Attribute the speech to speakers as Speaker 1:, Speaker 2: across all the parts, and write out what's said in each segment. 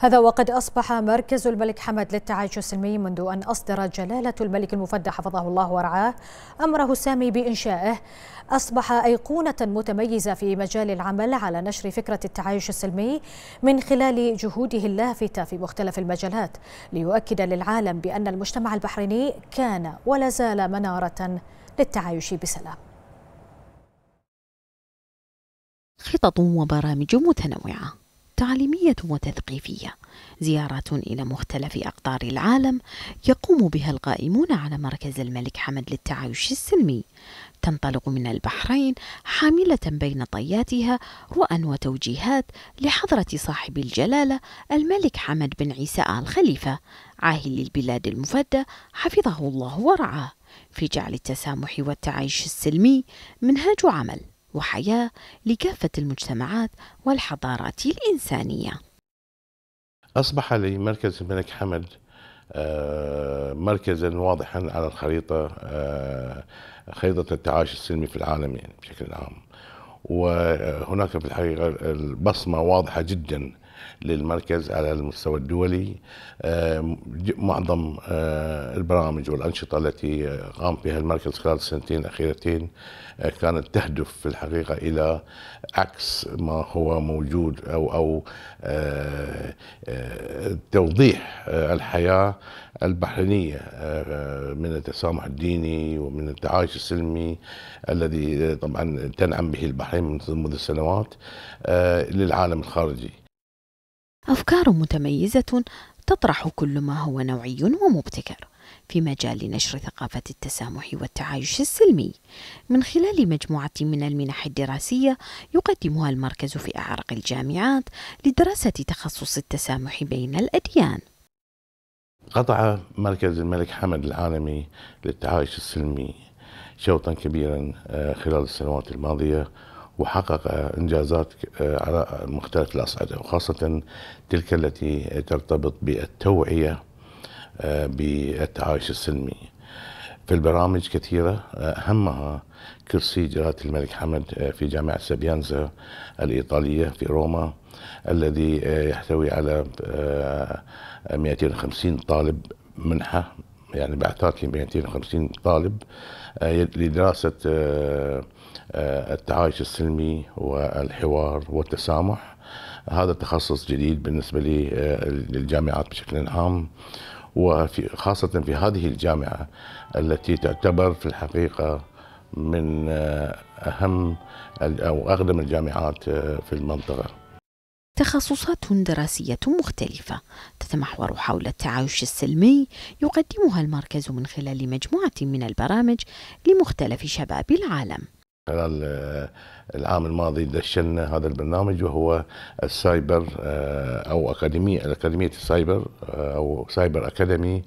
Speaker 1: هذا وقد أصبح مركز الملك حمد للتعايش السلمي منذ أن أصدر جلالة الملك المفدى حفظه الله ورعاه أمره السامي بإنشائه أصبح أيقونة متميزة في مجال العمل على نشر فكرة التعايش السلمي من خلال جهوده اللافتة في مختلف المجالات ليؤكد للعالم بأن المجتمع البحريني كان ولا زال منارة للتعايش بسلام خطط وبرامج متنوعه تعليمية وتثقيفية زيارات إلى مختلف أقطار العالم يقوم بها القائمون على مركز الملك حمد للتعايش السلمي تنطلق من البحرين حاملة بين طياتها رؤى وتوجيهات لحضرة صاحب الجلالة الملك حمد بن عيسى آل خليفة عاهل البلاد المفدى حفظه الله ورعاه في جعل التسامح والتعايش السلمي منهاج عمل وحياة لكافة المجتمعات والحضارات الإنسانية
Speaker 2: أصبح لمركز الملك حمد آه، مركزا واضحا على الخريطة آه، خريطة التعايش السلمي في العالم يعني بشكل عام وهناك في الحقيقة البصمة واضحة جدا للمركز على المستوى الدولي آه، معظم آه، البرامج والأنشطة التي قام بها المركز خلال السنتين الأخيرتين آه، كانت تهدف في الحقيقة إلى عكس ما هو موجود أو أو توضيح الحياة البحرينية من التسامح الديني ومن التعايش السلمي الذي طبعا تنعم به البحرين منذ سنوات للعالم الخارجي
Speaker 1: أفكار متميزة تطرح كل ما هو نوعي ومبتكر في مجال نشر ثقافة التسامح والتعايش السلمي من خلال مجموعة من المنح الدراسية يقدمها المركز في أعرق الجامعات لدراسة تخصص التسامح بين الأديان.
Speaker 2: قطع مركز الملك حمد العالمي للتعايش السلمي شوطا كبيرا آه، خلال السنوات الماضية وحقق إنجازات آه، على مختلف الأصعدة وخاصة تلك التي ترتبط بالتوعية آه، بالتعايش السلمي في البرامج كثيرة آه، أهمها كرسي جلالة الملك حمد في جامعة سبيانزا الإيطالية في روما الذي يحتوي على 250 طالب منحة يعني بعثات ل 250 طالب آه، لدراسه آه، آه، التعايش السلمي والحوار والتسامح هذا تخصص جديد بالنسبه لي للجامعات بشكل عام وفي خاصه في هذه الجامعه التي تعتبر في الحقيقه من اهم او اقدم الجامعات في المنطقه
Speaker 1: تخصصات دراسية مختلفة تتمحور حول التعايش السلمي يقدمها المركز من خلال مجموعة من البرامج لمختلف شباب العالم
Speaker 2: خلال آه، العام الماضي دشنا هذا البرنامج وهو السايبر آه، او اكاديميه اكاديميه السايبر آه، او سايبر اكاديمي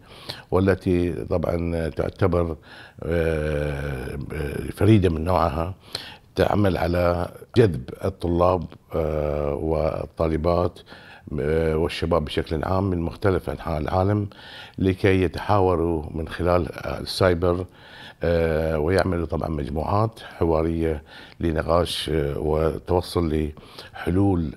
Speaker 2: والتي طبعا تعتبر فريده من نوعها تعمل على جذب الطلاب آه، والطالبات آه، والشباب بشكل عام من مختلف انحاء العالم لكي يتحاوروا من خلال السايبر آه، ويعملوا طبعا مجموعات حواريه لنقاش وتوصل لحلول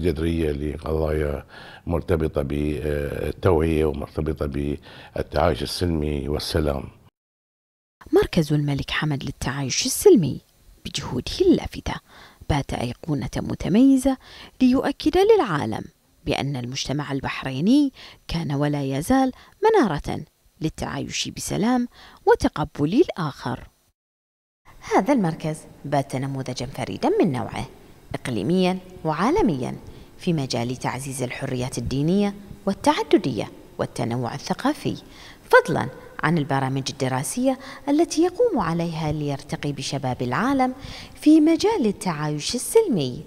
Speaker 2: جذريه لقضايا مرتبطه بالتوعيه ومرتبطه بالتعايش السلمي والسلام.
Speaker 1: مركز الملك حمد للتعايش السلمي بجهوده اللافتة بات أيقونة متميزة ليؤكد للعالم بأن المجتمع البحريني كان ولا يزال منارة للتعايش بسلام وتقبل الآخر. هذا المركز بات نموذجا فريدا من نوعه إقليميا وعالميا في مجال تعزيز الحريات الدينية والتعددية والتنوع الثقافي فضلا عن البرامج الدراسية التي يقوم عليها ليرتقي بشباب العالم في مجال التعايش السلمي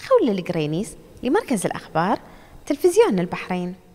Speaker 1: خولة القرينيس لمركز الأخبار تلفزيون البحرين